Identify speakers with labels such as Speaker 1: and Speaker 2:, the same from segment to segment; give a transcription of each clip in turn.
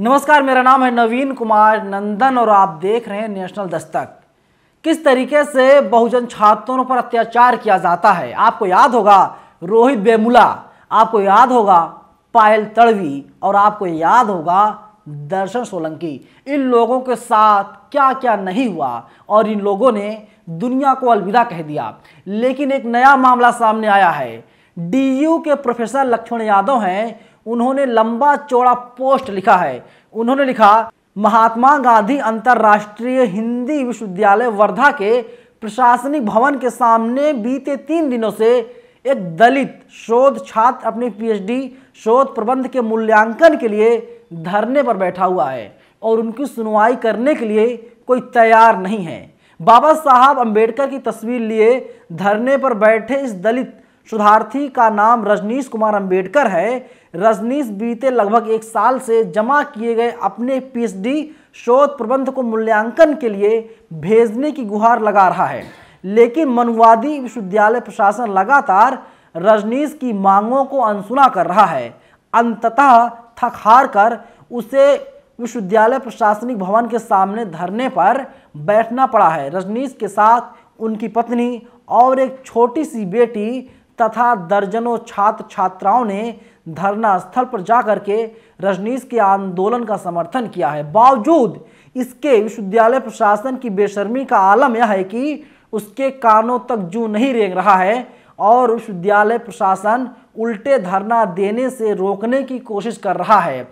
Speaker 1: नमस्कार मेरा नाम है नवीन कुमार नंदन और आप देख रहे हैं नेशनल दस्तक किस तरीके से बहुजन छात्रों पर अत्याचार किया जाता है आपको याद होगा रोहित बेमुला आपको याद होगा पायल तड़वी और आपको याद होगा दर्शन सोलंकी इन लोगों के साथ क्या क्या नहीं हुआ और इन लोगों ने दुनिया को अलविदा कह दिया लेकिन एक नया मामला सामने आया है डीयू के प्रोफेसर लक्ष्मण यादव हैं उन्होंने लंबा चौड़ा पोस्ट लिखा है उन्होंने लिखा महात्मा गांधी अंतर्राष्ट्रीय हिंदी विश्वविद्यालय वर्धा के प्रशासनिक भवन के सामने बीते तीन दिनों से एक दलित शोध छात्र अपनी पीएचडी शोध प्रबंध के मूल्यांकन के लिए धरने पर बैठा हुआ है और उनकी सुनवाई करने के लिए कोई तैयार नहीं है बाबा साहब अंबेडकर की तस्वीर लिए धरने पर बैठे इस दलित शोधार्थी का नाम रजनीश कुमार अंबेडकर है रजनीश बीते लगभग एक साल से जमा किए गए अपने पीएचडी शोध प्रबंध को मूल्यांकन के लिए भेजने की गुहार लगा रहा है लेकिन मनुवादी विश्वविद्यालय प्रशासन लगातार रजनीश की मांगों को अनसुना कर रहा है अंततः थक हार कर उसे विश्वविद्यालय प्रशासनिक भवन के सामने धरने पर बैठना पड़ा है रजनीश के साथ उनकी पत्नी और एक छोटी सी बेटी तथा दर्जनों छात्र छात्राओं ने धरना स्थल पर जाकर के रजनीश के आंदोलन का समर्थन किया है बावजूद इसके विश्वविद्यालय प्रशासन की बेशर्मी का आलम यह है कि उसके कानों तक जू नहीं रेंग रहा है और विश्वविद्यालय प्रशासन उल्टे धरना देने से रोकने की कोशिश कर रहा है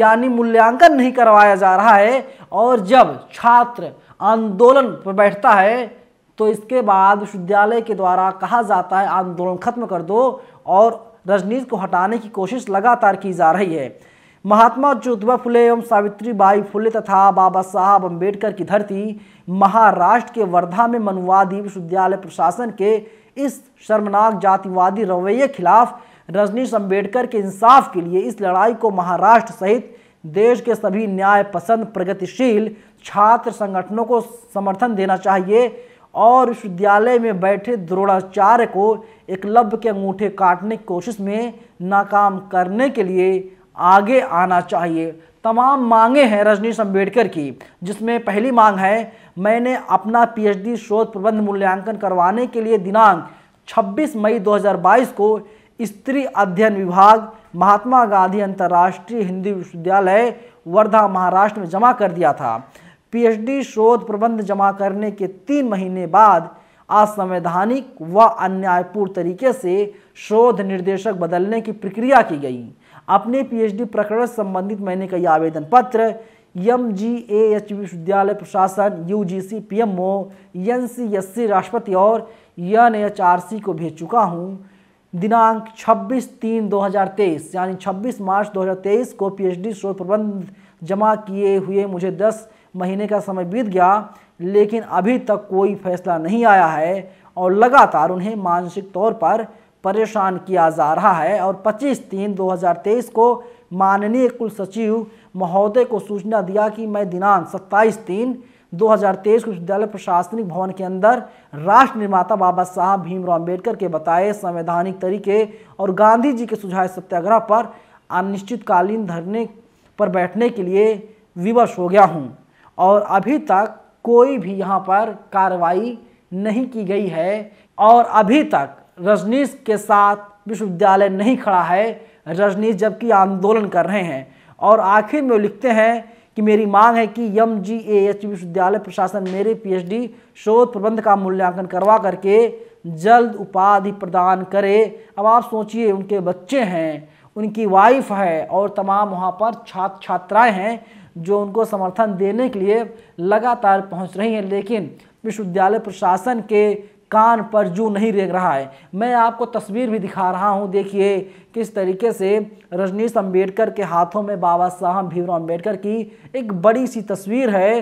Speaker 1: यानी मूल्यांकन नहीं करवाया जा रहा है और जब छात्र आंदोलन पर बैठता है तो इसके बाद विश्वविद्यालय के द्वारा कहा जाता है आंदोलन खत्म कर दो और रजनीत को हटाने की कोशिश लगातार की जा रही है महात्मा ज्योतिबा फुले एवं सावित्री बाई फुले तथा बाबा साहब अम्बेडकर की धरती महाराष्ट्र के वर्धा में मनुवादी विश्वविद्यालय प्रशासन के इस शर्मनाक जातिवादी रवैये खिलाफ रजनीश अम्बेडकर के इंसाफ के लिए इस लड़ाई को महाराष्ट्र सहित देश के सभी न्याय पसंद प्रगतिशील छात्र संगठनों को समर्थन देना चाहिए और विश्वविद्यालय में बैठे द्रोणाचार्य को एकलव्य के अंगूठे काटने की कोशिश में नाकाम करने के लिए आगे आना चाहिए तमाम मांगे हैं रजनीश अम्बेडकर की जिसमें पहली मांग है मैंने अपना पीएचडी शोध प्रबंध मूल्यांकन करवाने के लिए दिनांक 26 मई 2022 को स्त्री अध्ययन विभाग महात्मा गांधी अंतर्राष्ट्रीय हिंदी विश्वविद्यालय वर्धा महाराष्ट्र में जमा कर दिया था पीएचडी शोध प्रबंध जमा करने के तीन महीने बाद असंवैधानिक व अन्यायपूर्ण तरीके से शोध निर्देशक बदलने की प्रक्रिया की गई अपने पीएचडी प्रकरण संबंधित मैंने कई आवेदन पत्र एम जी एच विश्वविद्यालय प्रशासन U G C P M O N C S C राष्ट्रपति और एन एच आर सी को भेज चुका हूँ दिनांक 26 तीन 2023 यानी 26 मार्च 2023 को पीएचडी शोध प्रबंध जमा किए हुए मुझे महीने का समय बीत गया लेकिन अभी तक कोई फैसला नहीं आया है और लगातार उन्हें मानसिक तौर पर परेशान किया जा रहा है और 25 तीन 2023 को माननीय कुल सचिव महोदय को सूचना दिया कि मैं दिनांक 27 तीन 2023 को विश्वविद्यालय प्रशासनिक भवन के अंदर राष्ट्र निर्माता बाबा साहब भीमराव अम्बेडकर के बताए संवैधानिक तरीके और गांधी जी के सुझाए सत्याग्रह पर अनिश्चितकालीन धरने पर बैठने के लिए विवश हो गया हूँ और अभी तक कोई भी यहाँ पर कार्रवाई नहीं की गई है और अभी तक रजनीश के साथ विश्वविद्यालय नहीं खड़ा है रजनीश जबकि आंदोलन कर रहे हैं और आखिर में लिखते हैं कि मेरी मांग है कि यम जी ए एच विश्वविद्यालय प्रशासन मेरे पीएचडी शोध प्रबंध का मूल्यांकन करवा करके जल्द उपाधि प्रदान करे अब आप सोचिए उनके बच्चे हैं उनकी वाइफ है और तमाम वहाँ पर छात्र छात्राएं हैं जो उनको समर्थन देने के लिए लगातार पहुंच रही हैं लेकिन विश्वविद्यालय प्रशासन के कान पर जू नहीं रेंग रहा है मैं आपको तस्वीर भी दिखा रहा हूं देखिए किस तरीके से रजनीश अंबेडकर के हाथों में बाबा साहब भीमराव अंबेडकर की एक बड़ी सी तस्वीर है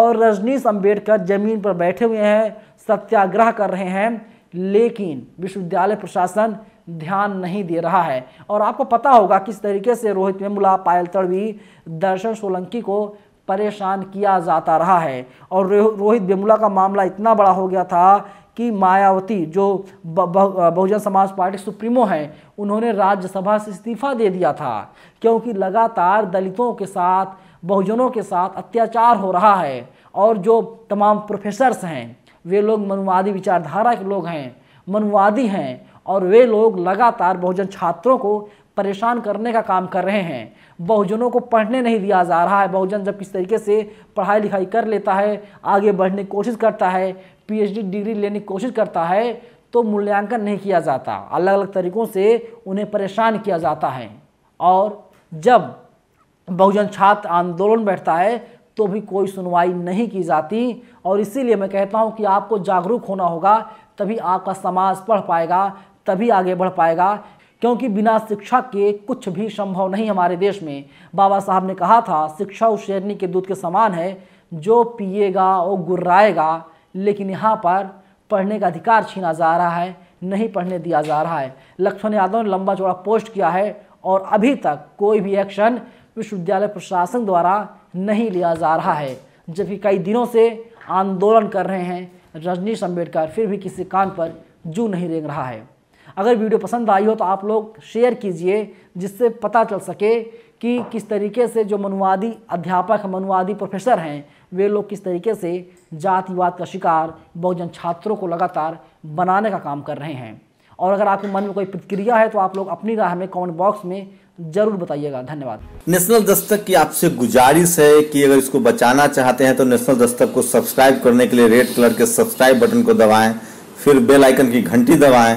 Speaker 1: और रजनीश अंबेडकर ज़मीन पर बैठे हुए हैं सत्याग्रह कर रहे हैं लेकिन विश्वविद्यालय प्रशासन ध्यान नहीं दे रहा है और आपको पता होगा किस तरीके से रोहित वेमुला पायल तड़वी दर्शन सोलंकी को परेशान किया जाता रहा है और रोहित वेमुला का मामला इतना बड़ा हो गया था कि मायावती जो बहुजन समाज पार्टी सुप्रीमो हैं उन्होंने राज्यसभा से इस्तीफा दे दिया था क्योंकि लगातार दलितों के साथ बहुजनों के साथ अत्याचार हो रहा है और जो तमाम प्रोफेसर्स हैं वे लोग मनुवादी विचारधारा के लोग हैं मनुवादी हैं और वे लोग लगातार बहुजन छात्रों को परेशान करने का काम कर रहे हैं बहुजनों को पढ़ने नहीं दिया जा रहा है बहुजन जब किस तरीके से पढ़ाई लिखाई कर लेता है आगे बढ़ने की कोशिश करता है पीएचडी डिग्री लेने की कोशिश करता है तो मूल्यांकन नहीं किया जाता अलग अलग तरीक़ों से उन्हें परेशान किया जाता है और जब बहुजन छात्र आंदोलन बैठता है तो भी कोई सुनवाई नहीं की जाती और इसीलिए मैं कहता हूँ कि आपको जागरूक होना होगा तभी आपका समाज पढ़ पाएगा तभी आगे बढ़ पाएगा क्योंकि बिना शिक्षा के कुछ भी संभव नहीं हमारे देश में बाबा साहब ने कहा था शिक्षा उस शेरनी के दूध के समान है जो पिएगा वो गुर्राएगा लेकिन यहाँ पर पढ़ने का अधिकार छीना जा रहा है नहीं पढ़ने दिया जा रहा है लक्ष्मण यादव ने लंबा चौड़ा पोस्ट किया है और अभी तक कोई भी एक्शन विश्वविद्यालय प्रशासन द्वारा नहीं लिया जा रहा है जबकि कई दिनों से आंदोलन कर रहे हैं रजनीश अम्बेडकर फिर भी किसी कान पर जू नहीं रेंग रहा है अगर वीडियो पसंद आई हो तो आप लोग शेयर कीजिए जिससे पता चल सके कि किस तरीके से जो मनुवादी अध्यापक मनुवादी प्रोफेसर हैं वे लोग किस तरीके से जातिवाद का शिकार बहुजन छात्रों को लगातार बनाने का काम कर रहे हैं और अगर आपके मन में कोई प्रतिक्रिया है तो आप लोग अपनी राह में कमेंट बॉक्स में जरूर बताइएगा धन्यवाद नेशनल दस्तक की आपसे गुजारिश है कि अगर इसको बचाना चाहते हैं तो नेशनल दस्तक को सब्सक्राइब करने के लिए रेड कलर के सब्सक्राइब बटन को दबाएं फिर बेल आइकन की घंटी दबाएं